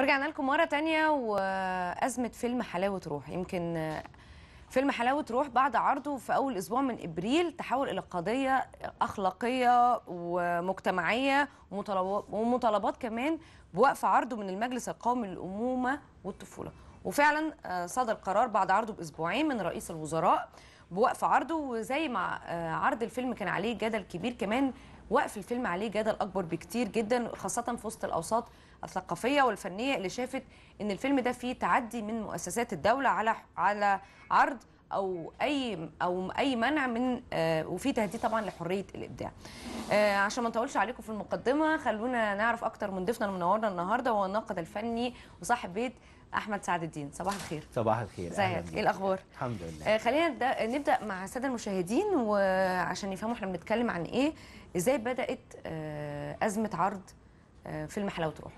ورجعنا لكم مرة تانية وأزمة فيلم حلاوة روح يمكن فيلم حلاوة روح بعد عرضه في أول أسبوع من إبريل تحول إلى قضية أخلاقية ومجتمعية ومطالبات كمان بوقف عرضه من المجلس القومي للأمومة والطفولة وفعلا آه، صدر قرار بعد عرضه بأسبوعين من رئيس الوزراء بوقف عرضه وزي ما آه، عرض الفيلم كان عليه جدل كبير كمان وقف الفيلم عليه جدل اكبر بكتير جدا خاصه في وسط الاوساط الثقافيه والفنيه اللي شافت ان الفيلم ده فيه تعدي من مؤسسات الدوله على على عرض او اي او اي منع من آه وفي تهديد طبعا لحريه الابداع آه عشان ما نطولش عليكم في المقدمه خلونا نعرف اكتر من ضيفنا المنورنا النهارده هو الناقد الفني وصاحب بيت احمد سعد الدين صباح الخير صباح الخير ازيك ايه الاخبار الحمد لله آه، خلينا نبدا مع الساده المشاهدين وعشان يفهموا احنا بنتكلم عن ايه ازاي بدات آه، ازمه عرض آه، فيلم حلاوه روح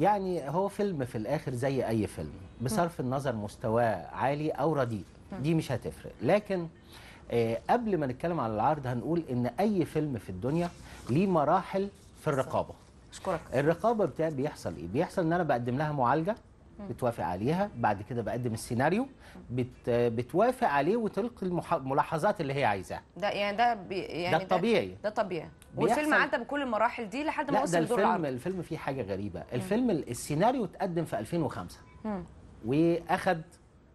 يعني هو فيلم في الاخر زي اي فيلم بصرف النظر مستواه عالي او رديء دي مش هتفرق لكن قبل ما نتكلم على العرض هنقول ان اي فيلم في الدنيا ليه مراحل في الرقابه اشكرك الرقابه بتاع بيحصل ايه بيحصل ان انا بقدم لها معالجه بتوافق عليها بعد كده بقدم السيناريو بت بتوافق عليه وتلقي الملاحظات اللي هي عايزاها ده يعني ده بي يعني ده الطبيعي ده طبيعي والفيلم عدى بكل المراحل دي لحد ما وصل دور العرض الفيلم فيه حاجه غريبه الفيلم السيناريو اتقدم في 2005 واخد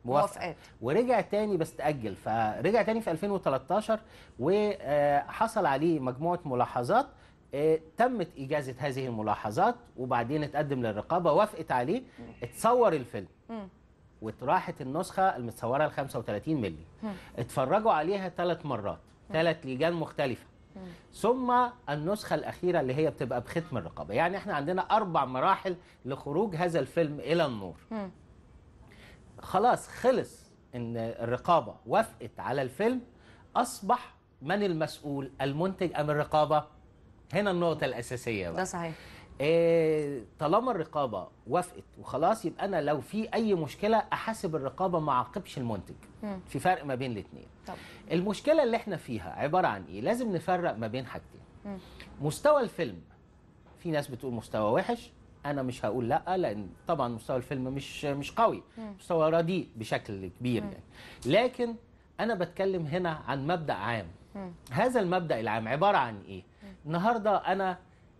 موافقات ورجع تاني بس تأجل فرجع تاني في 2013 وحصل عليه مجموعة ملاحظات آه، تمت إجازة هذه الملاحظات وبعدين اتقدم للرقابة وافقت عليه اتصور الفيلم وراحت النسخة المتصورة ال 35 ملي اتفرجوا عليها ثلاث مرات ثلاث لجان مختلفة ثم النسخة الأخيرة اللي هي بتبقى بختم الرقابة يعني احنا عندنا أربع مراحل لخروج هذا الفيلم إلى النور خلاص خلص ان الرقابه وافقت على الفيلم اصبح من المسؤول المنتج ام الرقابه هنا النقطه الاساسيه بقى. ده صحيح إيه طالما الرقابه وافقت وخلاص يبقى انا لو في اي مشكله احاسب الرقابه ما اعاقبش المنتج مم. في فرق ما بين الاثنين المشكله اللي احنا فيها عباره عن ايه لازم نفرق ما بين حاجتين مستوى الفيلم في ناس بتقول مستوى وحش انا مش هقول لا لان طبعا مستوى الفيلم مش مش قوي مم. مستوى رديء بشكل كبير مم. يعني لكن انا بتكلم هنا عن مبدا عام مم. هذا المبدا العام عباره عن ايه النهارده انا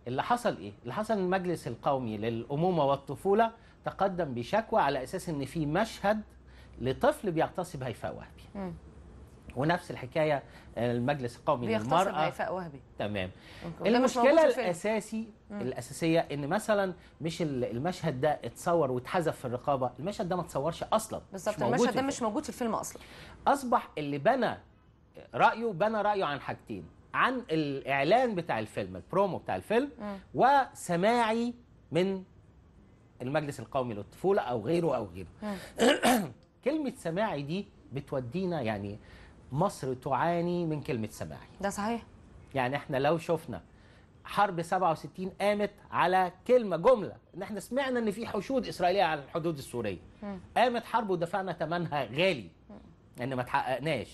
اللي حصل ايه؟ اللي حصل المجلس القومي للامومه والطفوله تقدم بشكوى على اساس ان في مشهد لطفل بيغتصب هيفاء وهبي. م. ونفس الحكايه آه، المجلس القومي للمراه بيغتصب هيفاء وهبي تمام المشكله الاساسي م. الاساسيه ان مثلا مش المشهد ده اتصور واتحذف في الرقابه المشهد ده ما اتصورش اصلا بالظبط المشهد ده مش موجود في الفيلم اصلا اصبح اللي بنى رايه بنى رايه عن حاجتين عن الاعلان بتاع الفيلم البرومو بتاع الفيلم م. وسماعي من المجلس القومي للطفوله او غيره او غيره كلمه سماعي دي بتودينا يعني مصر تعاني من كلمه سماعي ده صحيح يعني احنا لو شفنا حرب 67 قامت على كلمه جمله ان احنا سمعنا ان في حشود اسرائيليه على الحدود السوريه قامت حرب ودفعنا ثمنها غالي ان ما تحققناش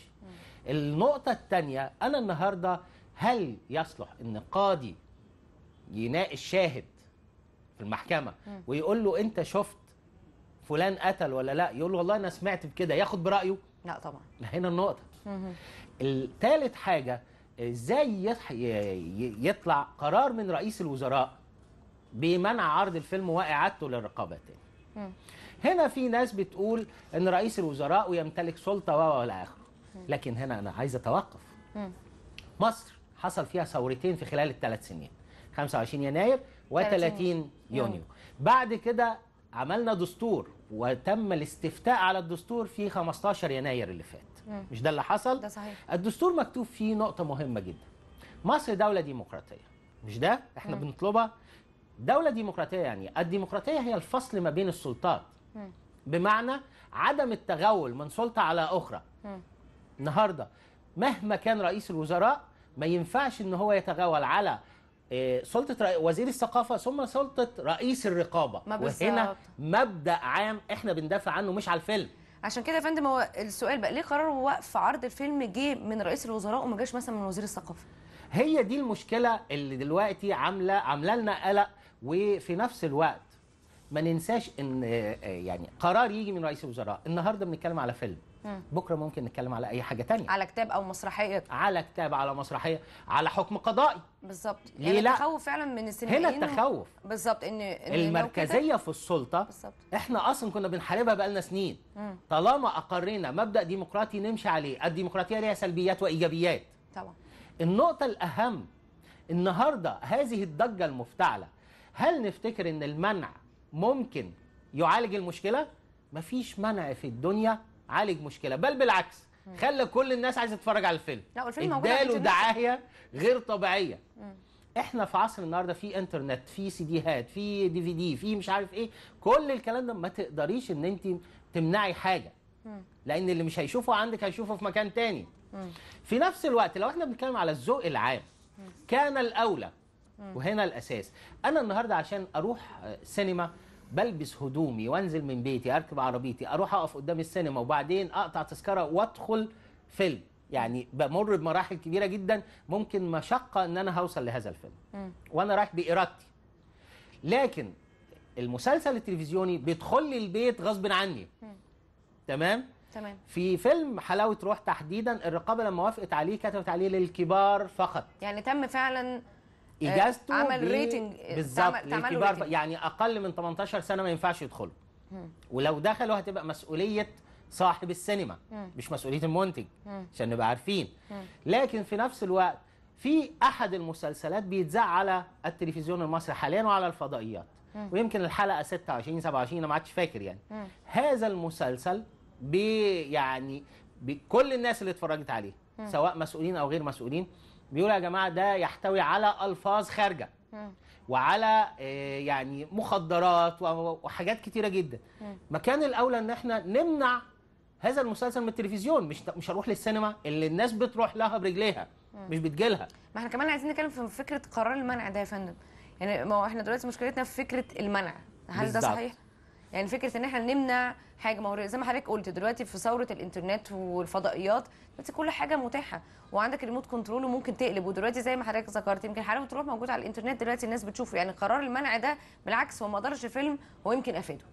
النقطة الثانية أنا النهاردة هل يصلح أن قاضي يناقش شاهد في المحكمة ويقول له أنت شفت فلان قتل ولا لا يقول له والله أنا سمعت بكده ياخد برأيه لا طبعا هنا النقطة الثالث حاجة ازاي يطلع قرار من رئيس الوزراء بمنع عرض الفيلم واعادته للرقابه تاني. هنا في ناس بتقول ان رئيس الوزراء ويمتلك سلطه و الى اخره. لكن هنا انا عايز اتوقف مصر حصل فيها ثورتين في خلال الثلاث سنين 25 يناير و30 يونيو بعد كده عملنا دستور وتم الاستفتاء على الدستور في 15 يناير اللي فات مش ده اللي حصل ده صحيح الدستور مكتوب فيه نقطه مهمه جدا مصر دوله ديمقراطيه مش ده احنا مم. بنطلبها دوله ديمقراطيه يعني الديمقراطيه هي الفصل ما بين السلطات مم. بمعنى عدم التغول من سلطه على اخرى مم. النهارده مهما كان رئيس الوزراء ما ينفعش ان هو يتغاول على آه، سلطه وزير الثقافه ثم سلطه رئيس الرقابه ما وهنا مبدا عام احنا بندافع عنه مش على الفيلم عشان كده يا فندم هو السؤال بقى ليه قرار وقف عرض الفيلم جه من رئيس الوزراء وما جاش مثلا من وزير الثقافه هي دي المشكله اللي دلوقتي عامله عامله لنا قلق وفي نفس الوقت ما ننساش ان آه، آه، يعني قرار يجي من رئيس الوزراء النهارده بنتكلم على فيلم بكره ممكن نتكلم على اي حاجه تانية على كتاب او مسرحيه على كتاب على مسرحيه على حكم قضائي بالظبط ليه يعني لا التخوف فعلا من السينمائيين هنا التخوف بالظبط ان, إن المركزيه في السلطه بالزبط. احنا اصلا كنا بنحاربها بقالنا سنين مم. طالما اقرينا مبدا ديمقراطي نمشي عليه الديمقراطيه ليها سلبيات وايجابيات طبعا النقطه الاهم النهارده هذه الضجه المفتعله هل نفتكر ان المنع ممكن يعالج المشكله مفيش منع في الدنيا عالج مشكله بل بالعكس خلى كل الناس عايزه تتفرج على الفيلم لا والفيلم موجود اداله دعايه غير طبيعيه احنا في عصر النهارده في انترنت في سي دي هات في دي في دي في مش عارف ايه كل الكلام ده ما تقدريش ان انت تمنعي حاجه لان اللي مش هيشوفه عندك هيشوفه في مكان تاني في نفس الوقت لو احنا بنتكلم على الذوق العام كان الاولى وهنا الاساس انا النهارده عشان اروح سينما بلبس هدومي وانزل من بيتي اركب عربيتي اروح اقف قدام السينما وبعدين اقطع تذكره وادخل فيلم يعني بمر بمراحل كبيره جدا ممكن مشقه ان انا هوصل لهذا الفيلم م. وانا رايح بارادتي لكن المسلسل التلفزيوني بيدخل لي البيت غصب عني م. تمام تمام في فيلم حلاوه روح تحديدا الرقابه لما وافقت عليه كتبت عليه للكبار فقط يعني تم فعلا آه، اجازته عمل ريتنج آه، بالظبط ريتنج. يعني اقل من 18 سنه ما ينفعش يدخلوا ولو دخلوا هتبقى مسؤوليه صاحب السينما مم. مش مسؤوليه المنتج عشان نبقى عارفين مم. لكن في نفس الوقت في احد المسلسلات بيتذاع على التلفزيون المصري حاليا وعلى الفضائيات مم. ويمكن الحلقه 26 27 انا ما عادش فاكر يعني مم. هذا المسلسل بي يعني بكل الناس اللي اتفرجت عليه مم. سواء مسؤولين او غير مسؤولين بيقول يا جماعه ده يحتوي على الفاظ خارجه وعلى آه، يعني مخدرات وحاجات كتيره جدا مكان الاولى ان احنا نمنع هذا المسلسل من التلفزيون مش مش هروح للسينما اللي الناس بتروح لها برجليها مش بتجيلها ما احنا كمان عايزين نتكلم في فكره قرار المنع ده يا فندم يعني ما هو احنا دلوقتي مشكلتنا في فكره المنع هل ده صحيح يعني فكره ان احنا نمنع حاجه ما زي ما حضرتك قلت دلوقتي في ثوره الانترنت والفضائيات دلوقتي كل حاجه متاحه وعندك ريموت كنترول وممكن تقلب ودلوقتي زي ما حضرتك ذكرت يمكن حلاوه تروح موجود على الانترنت دلوقتي الناس بتشوفه يعني قرار المنع ده بالعكس هو ما ضرش فيلم هو يمكن افاده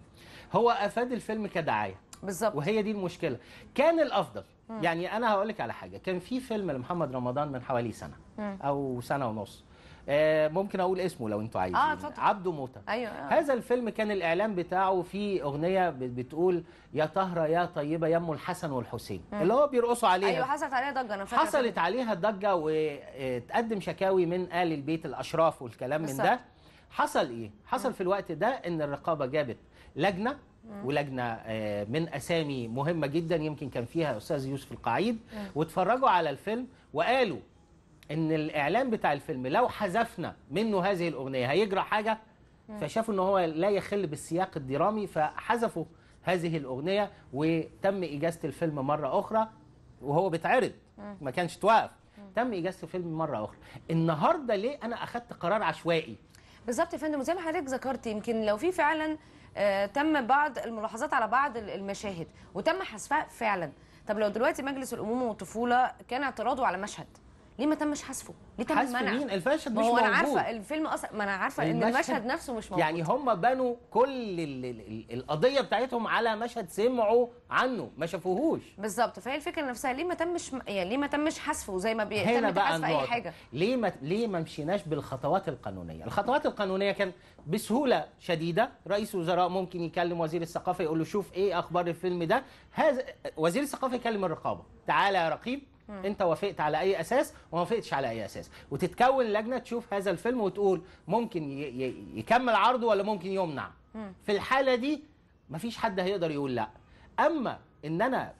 هو افاد الفيلم كدعايه بالظبط وهي دي المشكله كان الافضل م. يعني انا هقول لك على حاجه كان في فيلم لمحمد رمضان من حوالي سنه م. او سنه ونص آه ممكن اقول اسمه لو انتوا عايزين آه عبده موته أيوة آه. هذا الفيلم كان الاعلان بتاعه فيه اغنيه بتقول يا طهره يا طيبه يا ام الحسن والحسين مم. اللي هو بيرقصوا عليها ايوه حصلت عليها ضجه انا فاكر حصلت كده. عليها ضجه وتقدم آه، شكاوي من ال البيت الاشراف والكلام من ده حصل ايه حصل مم. في الوقت ده ان الرقابه جابت لجنه ولجنه آه، من اسامي مهمه جدا يمكن كان فيها استاذ يوسف القعيد واتفرجوا على الفيلم وقالوا ان الاعلان بتاع الفيلم لو حذفنا منه هذه الاغنيه هيجرى حاجه فشافوا ان هو لا يخل بالسياق الدرامي فحذفوا هذه الاغنيه وتم اجازه الفيلم مره اخرى وهو بيتعرض ما كانش توقف تم اجازه الفيلم مره اخرى النهارده ليه انا اخذت قرار عشوائي بالظبط يا فندم زي ما حضرتك ذكرت يمكن لو في فعلا آه، تم بعض الملاحظات على بعض المشاهد وتم حذفها فعلا طب لو دلوقتي مجلس الامومه والطفوله كان اعتراضه على مشهد ليه ما تمش حذفه؟ ليه تم منع؟ مين؟ المشهد مش موجود. انا عارفه الفيلم اصلا ما انا عارفه ان المشهد نفسه مش موجود. يعني هم بنوا كل القضيه بتاعتهم على مشهد سمعوا عنه ما شافوهوش. بالظبط فهي الفكره نفسها ليه ما تمش يعني ليه ما تمش حذفه زي ما بيتم حذف اي حاجه؟ ليه ما ليه ما مشيناش بالخطوات القانونيه؟ الخطوات القانونيه كان بسهوله شديده رئيس وزراء ممكن يكلم وزير الثقافه يقول له شوف ايه اخبار الفيلم ده؟ هذا وزير الثقافه يكلم الرقابه تعالى يا رقيب مم. انت وافقت على اي اساس وما وافقتش على اي اساس وتتكون لجنه تشوف هذا الفيلم وتقول ممكن يكمل عرضه ولا ممكن يمنع مم. في الحاله دي مفيش حد هيقدر يقول لا اما ان انا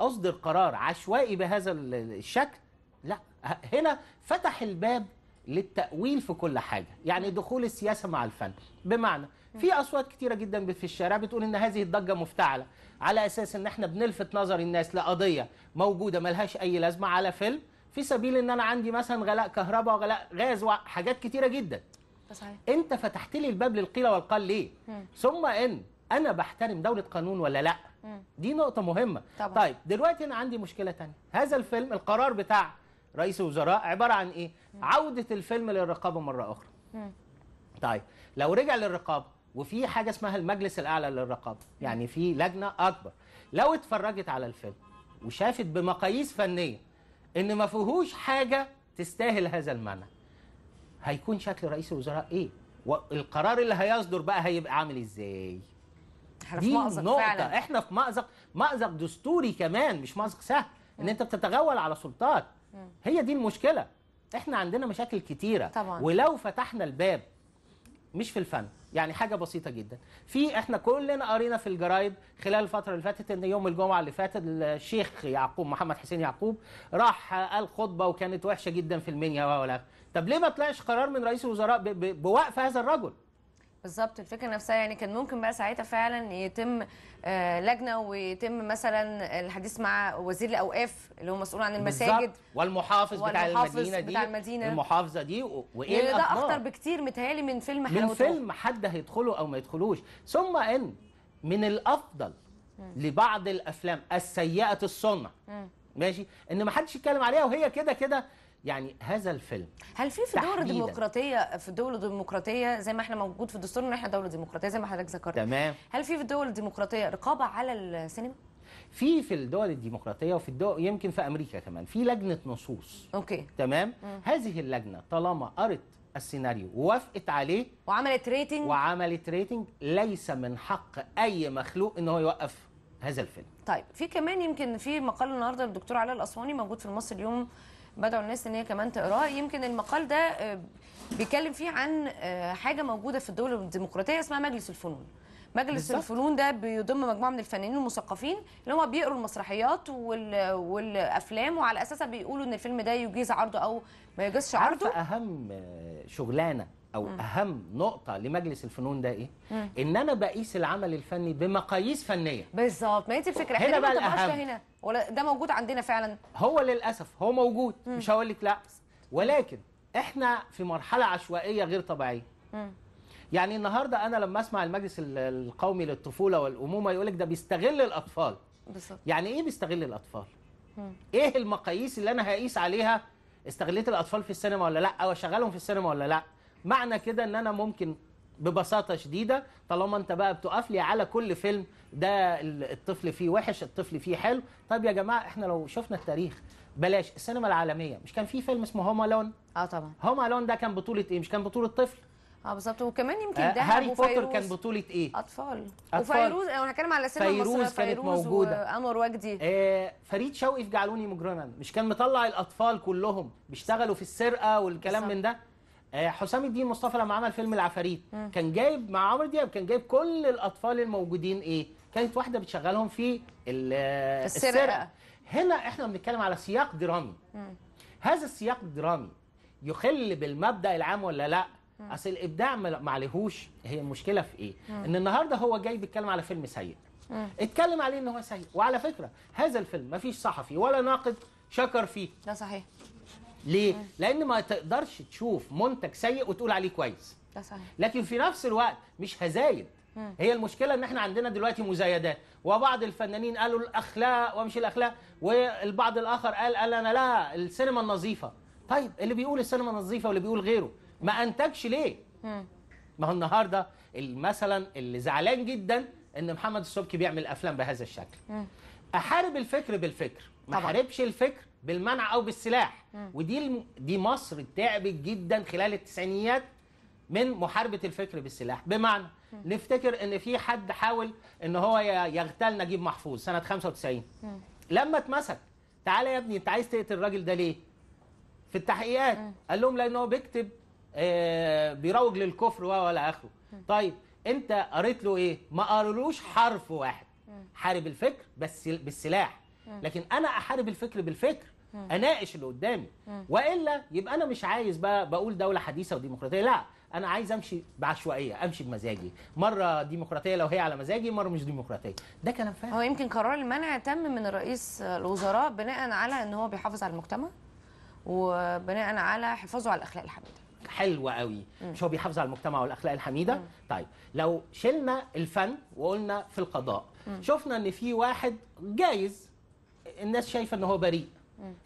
اصدر قرار عشوائي بهذا الشكل لا هنا فتح الباب للتأويل في كل حاجة يعني دخول السياسة مع الفن بمعنى في اصوات كتيره جدا في الشارع بتقول ان هذه الضجه مفتعله على اساس ان احنا بنلفت نظر الناس لقضيه موجوده ملهاش اي لازمه على فيلم في سبيل ان انا عندي مثلا غلاء كهرباء وغلاء غاز وحاجات كتيره جدا صحيح. انت فتحت لي الباب للقيل والقال ليه م. ثم ان انا بحترم دوله قانون ولا لا م. دي نقطه مهمه طبعا. طيب دلوقتي انا عندي مشكله تانية هذا الفيلم القرار بتاع رئيس الوزراء عباره عن ايه م. عوده الفيلم للرقابه مره اخرى م. طيب لو رجع للرقابه وفي حاجه اسمها المجلس الاعلى للرقابه يعني في لجنه اكبر لو اتفرجت على الفيلم وشافت بمقاييس فنيه ان ما فيهوش حاجه تستاهل هذا المنع هيكون شكل رئيس الوزراء ايه والقرار اللي هيصدر بقى هيبقى عامل ازاي احنا في مأزق نقطة. فعلا احنا في مأزق مأزق دستوري كمان مش مأزق سهل ان انت بتتغول على سلطات هي دي المشكله احنا عندنا مشاكل كتيره طبعا. ولو فتحنا الباب مش في الفن يعني حاجه بسيطه جدا في احنا كلنا قرينا في الجرايد خلال الفتره اللي فاتت ان يوم الجمعه اللي فاتت الشيخ يعقوب محمد حسين يعقوب راح قال خطبه وكانت وحشه جدا في المنيا ولا طب ليه ما طلعش قرار من رئيس الوزراء بوقف هذا الرجل بالظبط الفكره نفسها يعني كان ممكن بقى ساعتها فعلا يتم آه، لجنه ويتم مثلا الحديث مع وزير الاوقاف اللي هو مسؤول عن المساجد والمحافظ, بتاع المدينه دي بتاع المدينه المحافظه دي وايه يعني ده اخطر بكتير متهيالي من فيلم حلو من فيلم حد هيدخله او ما يدخلوش ثم ان من الافضل لبعض الافلام السيئه الصنع ماشي ان ما حدش يتكلم عليها وهي كده كده يعني هذا الفيلم هل في في دول ديمقراطيه في دول ديمقراطيه زي ما احنا موجود في الدستور ان احنا دوله ديمقراطيه زي ما حضرتك ذكرت تمام هل في في الدول الديمقراطيه رقابه على السينما؟ في في الدول الديمقراطيه وفي الدول يمكن في امريكا كمان في لجنه نصوص اوكي تمام مم. هذه اللجنه طالما قرت السيناريو ووافقت عليه وعملت ريتنج وعملت ريتنج ليس من حق اي مخلوق ان هو يوقف هذا الفيلم طيب في كمان يمكن في مقال النهارده للدكتور علاء الاسواني موجود في المصري اليوم بدعو الناس ان هي كمان تقراه يمكن المقال ده آه، بيتكلم فيه عن آه، حاجه موجوده في الدول الديمقراطيه اسمها مجلس الفنون مجلس بالزبط. الفنون ده بيضم مجموعه من الفنانين والمثقفين اللي هم بيقروا المسرحيات وال... والافلام وعلى اساسها بيقولوا ان الفيلم ده يجيز عرضه او ما يجيزش عرضه اهم شغلانه او م. اهم نقطه لمجلس الفنون ده ايه م. ان انا بقيس العمل الفني بمقاييس فنيه بالظبط ما هي دي الفكره هنا بقى الاهم هنا ولا ده موجود عندنا فعلا هو للاسف هو موجود مم. مش هقول لك لا ولكن احنا في مرحله عشوائيه غير طبيعيه مم. يعني النهارده انا لما اسمع المجلس القومي للطفوله والامومه يقول لك ده بيستغل الاطفال بالظبط يعني ايه بيستغل الاطفال مم. ايه المقاييس اللي انا هقيس عليها استغليت الاطفال في السينما ولا لا او اشغلهم في السينما ولا لا معنى كده ان انا ممكن ببساطه شديده طالما انت بقى بتقف لي على كل فيلم ده الطفل فيه وحش الطفل فيه حلو طب يا جماعه احنا لو شفنا التاريخ بلاش السينما العالميه مش كان في فيلم اسمه هوم الون اه طبعا هوم الون ده كان بطوله ايه مش كان بطوله طفل اه بالظبط وكمان يمكن آه، ده هاري بوتر كان بطوله ايه اطفال, أطفال. وفيروز انا هتكلم على السينما فيروز المصريه فيروز كانت موجوده وانور وجدي آه فريد شوقي في جعلوني مجرما مش كان مطلع الاطفال كلهم بيشتغلوا في السرقه والكلام بالزبط. من ده آه، حسام الدين مصطفى لما عمل فيلم العفاريت كان جايب مع عمرو دياب كان جايب كل الاطفال الموجودين ايه كانت واحده بتشغلهم في آه، السرقه هنا احنا بنتكلم على سياق درامي هذا السياق الدرامي يخل بالمبدا العام ولا لا اصل الابداع ما عليهوش هي المشكله في ايه ان النهارده هو جاي بيتكلم على فيلم سيء اتكلم عليه ان هو سيء وعلى فكره هذا الفيلم ما فيش صحفي ولا ناقد شكر فيه ده صحيح ليه؟ آه. لان ما تقدرش تشوف منتج سيء وتقول عليه كويس ده صحيح لكن في نفس الوقت مش هزايد هي المشكله ان احنا عندنا دلوقتي مزايدات وبعض الفنانين قالوا الاخلاق ومش الاخلاق والبعض الاخر قال قال انا لا السينما النظيفه طيب اللي بيقول السينما النظيفه واللي بيقول غيره ما انتجش ليه ما هو النهارده مثلا اللي زعلان جدا ان محمد السبكي بيعمل افلام بهذا الشكل احارب الفكر بالفكر ما احاربش الفكر بالمنع او بالسلاح ودي دي مصر تعبت جدا خلال التسعينيات من محاربه الفكر بالسلاح بمعنى نفتكر ان في حد حاول ان هو يغتال نجيب محفوظ سنه 95 لما اتمسك تعالى يا ابني انت عايز تقتل الراجل ده ليه في التحقيقات قال لهم لان هو بيكتب آه، بيروج للكفر ولا اخره طيب انت قريت له ايه ما قالولوش حرف واحد حارب الفكر بس بالسلاح لكن انا احارب الفكر بالفكر اناقش اللي قدامي والا يبقى انا مش عايز بقى بقول دوله حديثه وديمقراطيه لا انا عايز امشي بعشوائيه امشي بمزاجي مره ديمقراطيه لو هي على مزاجي مره مش ديمقراطيه ده كلام فارغ هو يمكن قرار المنع تم من رئيس الوزراء بناء على ان هو بيحافظ على المجتمع وبناء على حفاظه على الاخلاق الحميده حلوه قوي م. مش هو بيحافظ على المجتمع والاخلاق الحميده م. طيب لو شلنا الفن وقلنا في القضاء م. شفنا ان في واحد جايز الناس شايفه ان هو بريء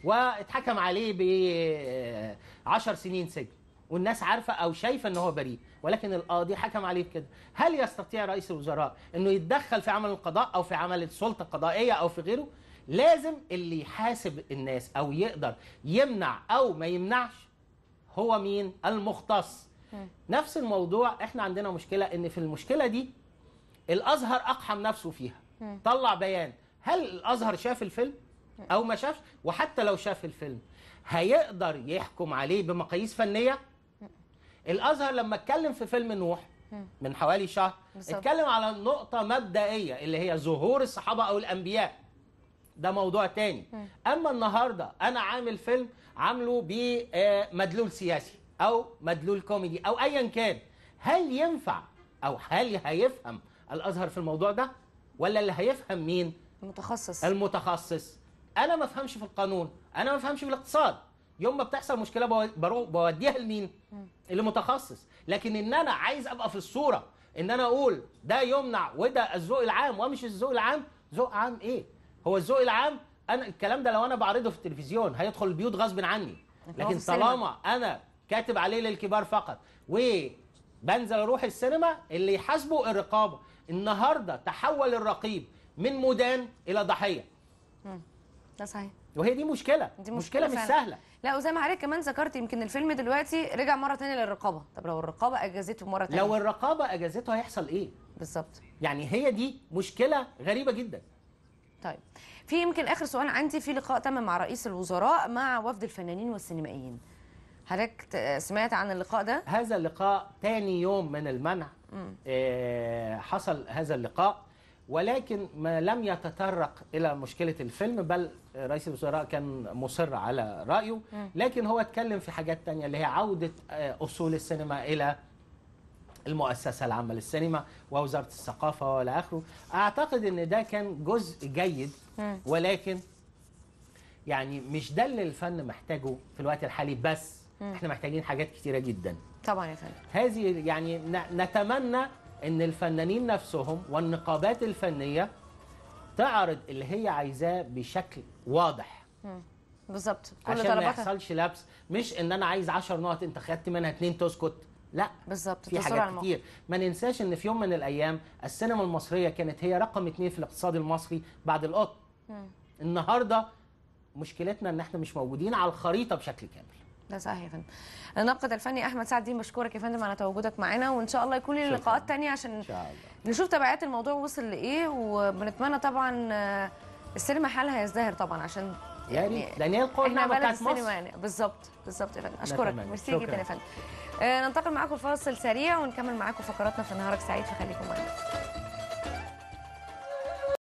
واتحكم عليه ب 10 آه، سنين سجن والناس عارفه او شايفه ان هو بريء ولكن القاضي حكم عليه بكده هل يستطيع رئيس الوزراء انه يتدخل في عمل القضاء او في عمل السلطه القضائيه او في غيره لازم اللي يحاسب الناس او يقدر يمنع او ما يمنعش هو مين المختص نفس الموضوع احنا عندنا مشكله ان في المشكله دي الازهر اقحم نفسه فيها طلع بيان هل الازهر شاف الفيلم او ما شافش وحتى لو شاف الفيلم هيقدر يحكم عليه بمقاييس فنيه الازهر لما اتكلم في فيلم نوح من حوالي شهر بالزبط. اتكلم على نقطه مبدئيه اللي هي ظهور الصحابه او الانبياء ده موضوع تاني اما النهارده انا عامل فيلم عامله بمدلول سياسي او مدلول كوميدي او ايا كان هل ينفع او هل هيفهم الازهر في الموضوع ده ولا اللي هيفهم مين المتخصص المتخصص انا ما افهمش في القانون انا ما افهمش في الاقتصاد يوم ما بتحصل مشكله بوديها لمين المتخصص لكن ان انا عايز ابقى في الصوره ان انا اقول ده يمنع وده الذوق العام ومش الذوق العام ذوق عام ايه هو الذوق العام انا الكلام ده لو انا بعرضه في التلفزيون هيدخل البيوت غصب عني لكن طالما انا كاتب عليه للكبار فقط وبنزل اروح السينما اللي يحاسبه الرقابه النهارده تحول الرقيب من مدان الى ضحيه ده صحيح وهي دي مشكله دي مشكله, مشكلة مش سهله لا وزي ما حضرتك كمان ذكرت يمكن الفيلم دلوقتي رجع مره ثانيه للرقابه طب لو الرقابه اجازته مره ثانيه لو الرقابه اجازته هيحصل ايه بالظبط يعني هي دي مشكله غريبه جدا طيب في يمكن اخر سؤال عندي في لقاء تم مع رئيس الوزراء مع وفد الفنانين والسينمائيين حضرتك سمعت عن اللقاء ده هذا اللقاء ثاني يوم من المنع إيه حصل هذا اللقاء ولكن ما لم يتطرق الى مشكله الفيلم بل رئيس الوزراء كان مصر على رايه لكن هو اتكلم في حاجات تانية اللي هي عوده آه، اصول السينما الى المؤسسه العامه للسينما ووزاره الثقافه والى اخره اعتقد ان ده كان جزء جيد ولكن يعني مش ده اللي الفن محتاجه في الوقت الحالي بس احنا محتاجين حاجات كتيره جدا طبعا يا فندم هذه يعني نتمنى ان الفنانين نفسهم والنقابات الفنيه تعرض اللي هي عايزاه بشكل واضح بالظبط عشان ما يحصلش لبس مش ان انا عايز 10 نقط انت خدت منها اثنين تسكت لا بالظبط في حاجات كتير ما ننساش ان في يوم من الايام السينما المصريه كانت هي رقم اثنين في الاقتصاد المصري بعد القطن النهارده مشكلتنا ان احنا مش موجودين على الخريطه بشكل كامل ده صحيح يا فندم الناقد الفني احمد سعد دي بشكرك يا فندم على تواجدك معانا وان شاء الله يكون لي لقاءات ثانيه عشان إن شاء الله. نشوف تبعات الموضوع وصل لايه وبنتمنى طبعا آه، السينما حالها يزدهر طبعا عشان يعني لان هي القوه بتاعت مصر يعني. بالظبط بالظبط يا فندم اشكرك ميرسي جدا يا فندم آه، ننتقل معاكم لفاصل سريع ونكمل معاكم فقراتنا في نهارك سعيد فخليكم معانا